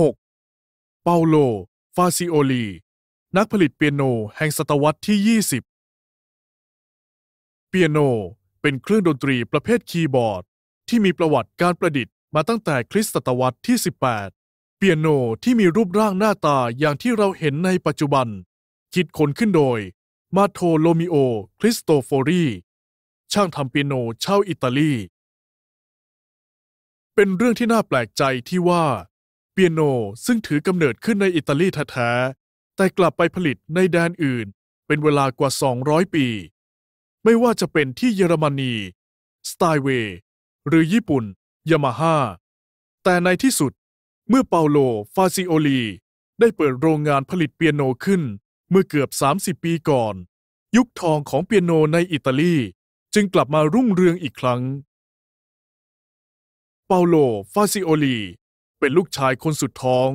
6. เปาโล ฟาซิโอลี นักผลิตเปียโนแห่งศตวรรษที่ 20 เปียโนเป็นเครื่องดนตรีประเภทคีย์บอร์ดที่มีประวัติการประดิษฐ์มาตั้งแต่คริสตศตวรรษที่ 18 เปียโนที่มีรูปร่างหน้าตาอย่างที่เราเห็นในปัจจุบัน คิดค้นขึ้นโดย มาโทโลมิโอ คริสโตโฟรี ช่างทำเปียโนชาวอิตาลี เป็นเรื่องที่น่าแปลกใจที่ว่าเปียโนซึ่งถือกำเนิดขึ้นในอิตาลีแท้ๆแต่กลับไปผลิตในแดนอื่นเป็นเวลากว่า 200 ปี ไม่ว่าจะเป็นที่เยอรมนีสไตเว หรือญี่ปุ่นยามาฮ่าแต่ในที่สุดเมื่อเปาโลฟาซิโอลีได้เปิดโรงงานผลิตเปียโนขึ้นเมื่อเกือบ 30 ปีก่อน ยุคทองของเปียโนในอิตาลีจึงกลับมารุ่งเรืองอีกครั้ง เปาโลฟาซิโอลีเป็นลูกชายคนสุดท้อง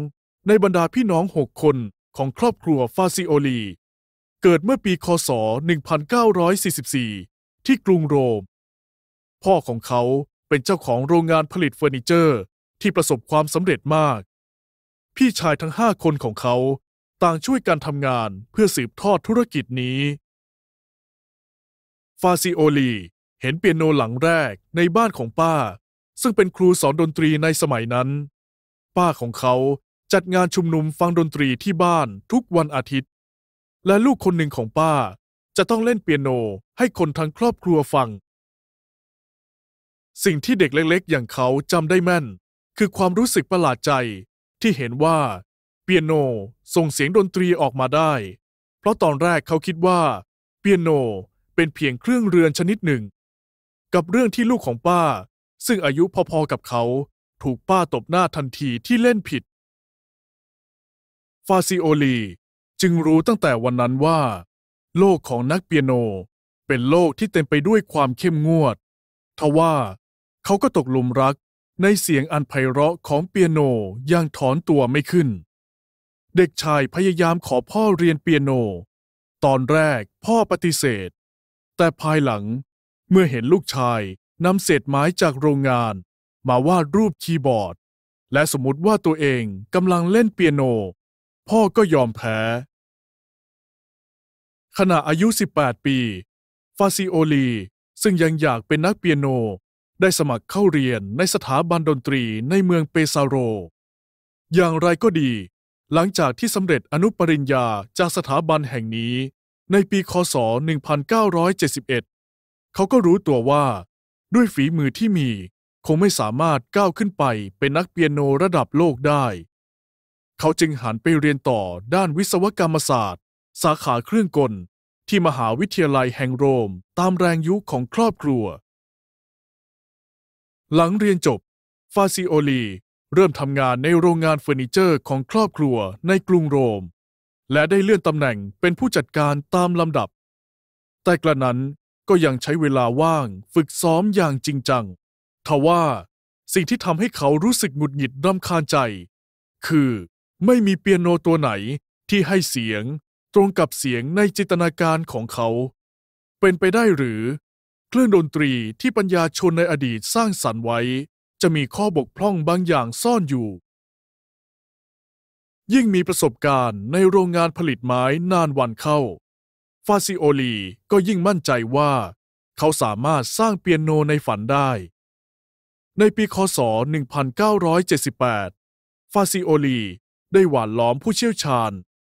ในบรรดาพี่น้องหกคนของครอบครัวฟาซิโอลีเกิดเมื่อปีคศ 1944 ที่กรุงโรม พ่อของเขาเป็นเจ้าของโรงงานผลิตเฟอร์นิเจอร์ที่ประสบความสำเร็จมาก พี่ชายทั้งห้าคนของเขา ต่างช่วยกันทำงานเพื่อสืบทอดธุรกิจนี้ ฟาซิโอลีเห็นเปียโนหลังแรกในบ้านของป้า ซึ่งเป็นครูสอนดนตรีในสมัยนั้นป้าของเขาจัดงานชุมนุมฟังดนตรีที่บ้านทุกวันอาทิตย์ และลูกคนหนึ่งของป้าจะต้องเล่นเปียโนให้คนทั้งครอบครัวฟัง สิ่งที่เด็กเล็ก ๆ อย่างเขาจำได้แม่น คือความรู้สึกประหลาดใจที่เห็นว่า เปียโนส่งเสียงดนตรีออกมาได้ เพราะตอนแรกเขาคิดว่า เปียโนเป็นเพียงเครื่องเรือนชนิดหนึ่ง กับเรื่องที่ลูกของป้า ซึ่งอายุพอๆกับเขาถูกป้าตบหน้าทันทีที่เล่นผิด ฟาซิโอลีจึงรู้ตั้งแต่วันนั้นว่า โลกของนักเปียโนเป็นโลกที่เต็มไปด้วยความเข้มงวด ทว่าเขาก็ตกหลุมรักในเสียงอันไพเราะของเปียโนอย่างถอนตัวไม่ขึ้น เด็กชายพยายามขอพ่อเรียนเปียโน ตอนแรกพ่อปฏิเสธ แต่ภายหลังเมื่อเห็นลูกชายนำเศษไม้จากโรงงานมาวาดรูปคีย์บอร์ด และสมมติว่าตัวเองกำลังเล่นเปียโน พ่อก็ยอมแพ้ ขณะอายุ 18 ปี ฟาซิโอลีซึ่งยังอยากเป็นนักเปียโนได้สมัครเข้าเรียนในสถาบันดนตรีในเมืองเปซาโร อย่างไรก็ดี หลังจากที่สำเร็จอนุปริญญาจากสถาบันแห่งนี้ในปีคศ 1971 เขาก็รู้ตัวว่า ด้วยฝีมือที่มีคงไม่สามารถก้าวขึ้นไปเป็นนักเปียโนระดับโลกได้ เขาจึงหันไปเรียนต่อด้านวิศวกรรมศาสตร์ สาขาเครื่องกลที่มหาวิทยาลัยแห่งโรมตามแรงยุของครอบครัว หลังเรียนจบฟาซิโอลีเริ่มทำงานในโรงงานเฟอร์นิเจอร์ของครอบครัวในกรุงโรม และได้เลื่อนตำแหน่งเป็นผู้จัดการตามลำดับ แต่กระนั้นก็ยังใช้เวลาว่างฝึกซ้อมอย่างจริงจังทว่าสิ่งที่ทำให้เขารู้สึกหงุดหงิดรำคาญใจ คือไม่มีเปียโนตัวไหนที่ให้เสียงตรงกับเสียงในจินตนาการของเขา เป็นไปได้หรือ เครื่องดนตรีที่ปัญญาชนในอดีตสร้างสรรค์ไว้ จะมีข้อบกพร่องบางอย่างซ่อนอยู่ ยิ่งมีประสบการณ์ในโรงงานผลิตไม้นานวันเข้า ฟาซิโอลีก็ยิ่งมั่นใจว่า เขาสามารถสร้างเปียโนในฝันได้ในปี คศ1978 ฟาซิโอลี ได้หว่านล้อมผู้เชี่ยวชาญ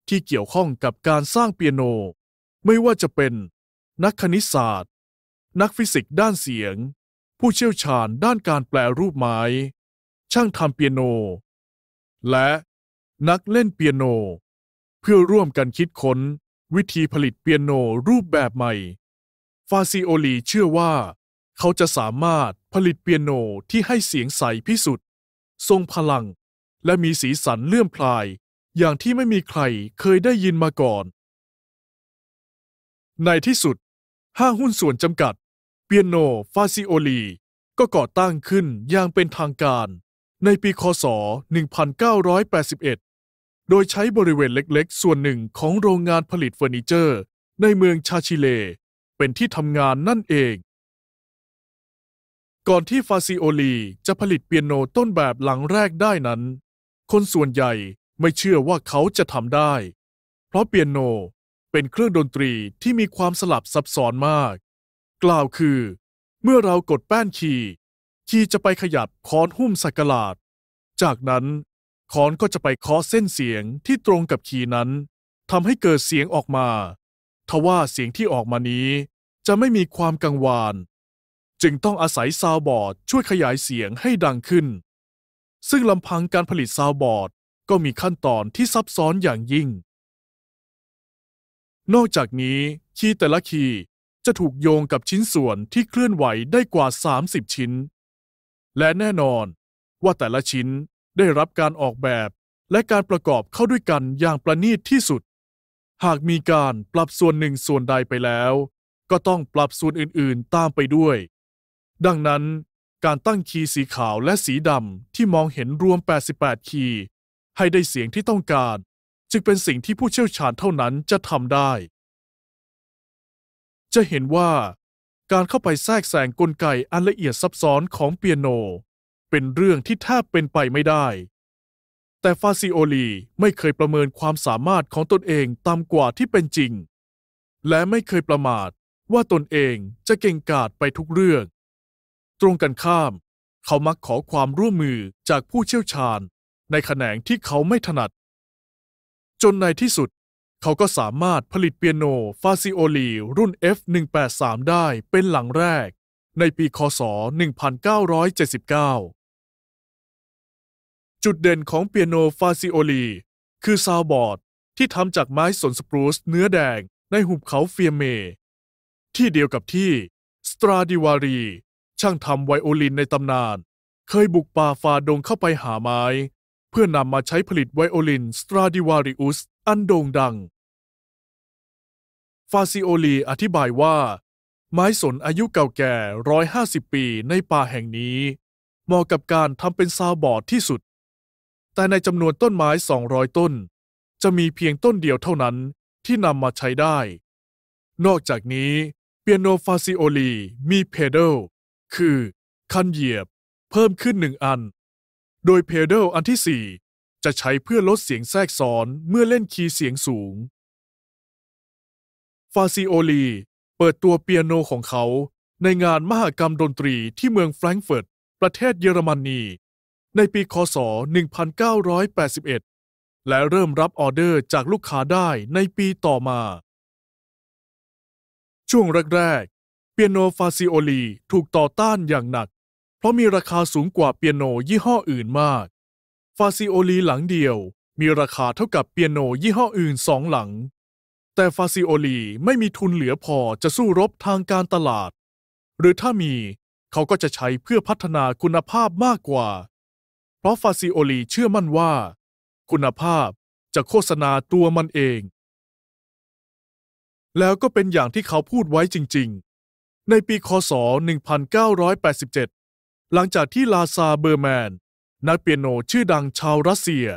ที่เกี่ยวข้องกับการสร้างเปียโน ไม่ว่าจะเป็นนักคณิตศาสตร์ นักฟิสิกส์ด้านเสียง ผู้เชี่ยวชาญด้านการแปลรูปไม้ ช่างทำเปียโน และนักเล่นเปียโน เพื่อร่วมกันคิดค้นวิธีผลิตเปียโนรูปแบบใหม่ ฟาซิโอลีเชื่อว่า เขาจะสามารถผลิตเปียโนที่ให้เสียงใสพิสุทธิ์ทรงพลัง และมีสีสันเลื่อมพลาย อย่างที่ไม่มีใครเคยได้ยินมาก่อน ในที่สุด ห้างหุ้นส่วนจำกัด เปียโนฟาซิโอลี ก็ก่อตั้งขึ้นอย่างเป็นทางการ ในปีคศ1981 โดยใช้บริเวณเล็กๆ ส่วนหนึ่งของโรงงานผลิตเฟอร์นิเจอร์ ในเมืองชาชิเล เป็นที่ทำงานนั่นเองก่อนที่ฟาซิโอลีจะผลิตเปียโนต้นแบบหลังแรกได้นั้น คนส่วนใหญ่ไม่เชื่อว่าเขาจะทำได้ เพราะเปียโนเป็นเครื่องดนตรีที่มีความสลับซับซ้อนมาก กล่าวคือ เมื่อเรากดแป้นคีย์คีย์จะไปขยับคอนหุ้มสักหลาด จากนั้นคอนก็จะไปเคาะเส้นเสียงที่ตรงกับคีย์นั้นทำให้เกิดเสียงออกมา ทว่าเสียงที่ออกมานี้จะไม่มีความกังวานจึงต้องอาศัยซาวบอร์ดช่วยขยายเสียงให้ดังขึ้น ซึ่งลำพังการผลิตซาวบอร์ด ก็มีขั้นตอนที่ซับซ้อนอย่างยิ่ง นอกจากนี้คีย์แต่ละคีย์จะถูกโยงกับชิ้นส่วนที่เคลื่อนไหวได้กว่า 30 ชิ้น และแน่นอนว่าแต่ละชิ้นได้รับการออกแบบและการประกอบเข้าด้วยกันอย่างประณีตที่สุด หากมีการปรับส่วนหนึ่งส่วนใดไปแล้ว ก็ต้องปรับส่วนอื่นๆตามไปด้วยดังนั้นการตั้งคีย์สีขาวและสีดำที่มองเห็นรวม 88 คีย์ให้ได้เสียงที่ต้องการจึงเป็นสิ่งที่ผู้เชี่ยวชาญเท่านั้นจะทำได้ จะเห็นว่า การเข้าไปแทรกแซงกลไกอันละเอียดซับซ้อนของเปียโน เป็นเรื่องที่แทบเป็นไปไม่ได้ แต่ฟาซิโอลีไม่เคยประเมินความสามารถของตนเองตามกว่าที่เป็นจริง และไม่เคยประมาทว่าตนเองจะเก่งกาจไปทุกเรื่องตรงกันข้าม เขามักขอความร่วมมือจากผู้เชี่ยวชาญ ในแขนงที่เขาไม่ถนัด จนในที่สุด เขาก็สามารถผลิตเปียโนฟาซิโอลีรุ่น F183 ได้เป็นหลังแรกในปี คศ 1979 จุดเด่นของเปียโนฟาซิโอลีคือซาวบอร์ดที่ทำจากไม้สนสปรูสเนื้อแดงในหุบเขาเฟียเม ที่เดียวกับที่สตราดิวารีช่างทำไวโอลินในตำนาน เคยบุกป่าฝ่าดงเข้าไปหาไม้ เพื่อนำมาใช้ผลิตไวโอลินสตราดิวาริอุสอันโด่งดัง ฟาซิโอลีอธิบายว่า ไม้สนอายุเก่าแก่ 150 ปีในป่าแห่งนี้ เหมาะกับการทำเป็นซาบอร์ดที่สุด แต่ในจำนวนต้นไม้ 200 ต้น จะมีเพียงต้นเดียวเท่านั้นที่นำมาใช้ได้ นอกจากนี้ เปียโนฟาซิโอลีมีเพเดลคือคันเหยียบเพิ่มขึ้นหนึ่งอัน โดยเพเดลอันที่ 4 จะใช้เพื่อลดเสียงแทรกซ้อนเมื่อเล่นคีย์เสียงสูง ฟาซิโอลีเปิดตัวเปียโนของเขา ในงานมหกรรมดนตรีที่เมืองแฟรงก์เฟิร์ตประเทศเยอรมนีในปีคศ1981 และเริ่มรับออเดอร์จากลูกค้าได้ในปีต่อมา ช่วงแรกเปียโนฟาซิโอลีถูกต่อต้านอย่างหนัก เพราะมีราคาสูงกว่าเปียโนยี่ห้ออื่นมาก ฟาซิโอลีหลังเดียวมีราคาเท่ากับเปียโนยี่ห้ออื่นสองหลัง แต่ฟาซิโอลีไม่มีทุนเหลือพอจะสู้รบทางการตลาด หรือถ้ามีเขาก็จะใช้เพื่อพัฒนาคุณภาพมากกว่า เพราะฟาซิโอลีเชื่อมั่นว่า คุณภาพจะโฆษณาตัวมันเอง แล้วก็เป็นอย่างที่เขาพูดไว้จริงๆในปี คศ 1987 หลังจากที่ลาซาเบอร์แมน นักเปียโนชื่อดังชาวรัสเซีย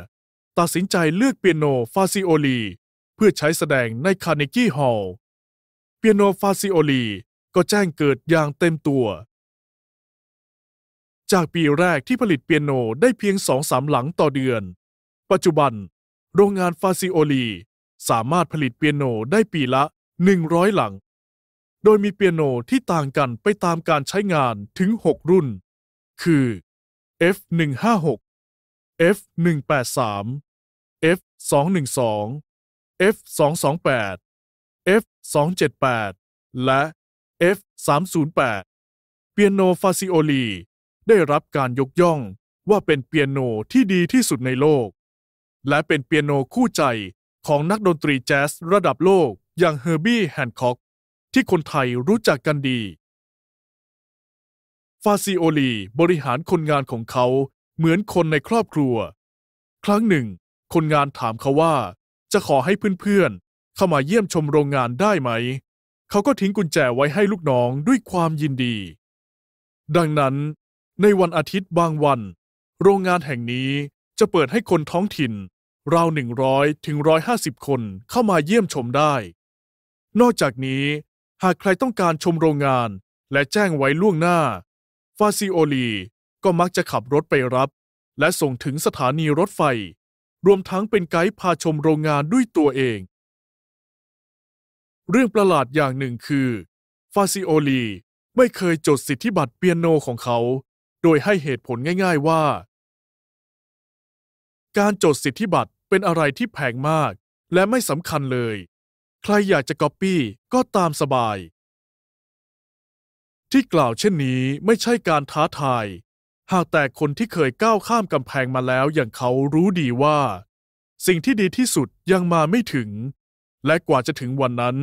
ตัดสินใจเลือกเปียโนฟาซิโอลี เพื่อใช้แสดงในคาร์เนกี้ฮอลล์เปียโนฟาซิโอลีก็แจ้งเกิดอย่างเต็มตัว จากปีแรกที่ผลิตเปียโนได้เพียงสองสามหลังต่อเดือน ปัจจุบันโรงงานฟาซิโอลีสามารถผลิตเปียโนได้ปีละ 100 หลังโดยมีเปียโนที่ต่างกันไปตามการใช้งานถึง 6 รุ่น คือ F156 F183 F212 F228 F278 และ F308 เปียโนฟาซิโอลี ได้รับการยกย่องว่าเป็นเปียโนที่ดีที่สุดในโลก และเป็นเปียโนคู่ใจของนักดนตรีแจ๊สระดับโลกอย่างเฮอร์บี้แฮนค็อกที่คนไทยรู้จักกันดี ฟาซิโอลีบริหารคนงานของเขาเหมือนคนในครอบครัว ครั้งหนึ่ง คนงานถามเขาว่าจะขอให้เพื่อนๆ เข้ามาเยี่ยมชมโรงงานได้ไหม เขาก็ทิ้งกุญแจไว้ให้ลูกน้องด้วยความยินดี ดังนั้น ในวันอาทิตย์บางวัน โรงงานแห่งนี้จะเปิดให้คนท้องถิ่น ราวหนึ่งร้อยถึงร้อยห้าสิบคนเข้ามาเยี่ยมชมได้ นอกจากนี้หากใครต้องการชมโรงงานและแจ้งไว้ล่วงหน้า ฟาซิโอลีก็มักจะขับรถไปรับ และส่งถึงสถานีรถไฟ รวมทั้งเป็นไกด์พาชมโรงงานด้วยตัวเอง เรื่องประหลาดอย่างหนึ่งคือ ฟาซิโอลีไม่เคยจดสิทธิบัตรเปียโนของเขา โดยให้เหตุผลง่ายๆว่า การจดสิทธิบัตรเป็นอะไรที่แพงมากและไม่สำคัญเลยใครอยากจะก๊อปปี้ก็ตามสบาย ที่กล่าวเช่นนี้ไม่ใช่การท้าทาย หากแต่คนที่เคยก้าวข้ามกำแพงมาแล้วอย่างเขารู้ดีว่า สิ่งที่ดีที่สุดยังมาไม่ถึง และกว่าจะถึงวันนั้น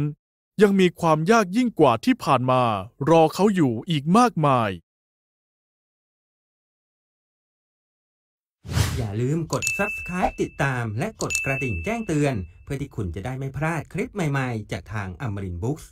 ยังมีความยากยิ่งกว่าที่ผ่านมา รอเขาอยู่อีกมากมาย อย่าลืมกด subscribe ติดตามและกดกระดิ่งแจ้งเตือนพื่อที่คุณจะได้ไม่พลาดคลิปใหม่ ๆ จากทางอมรินบุ๊กส์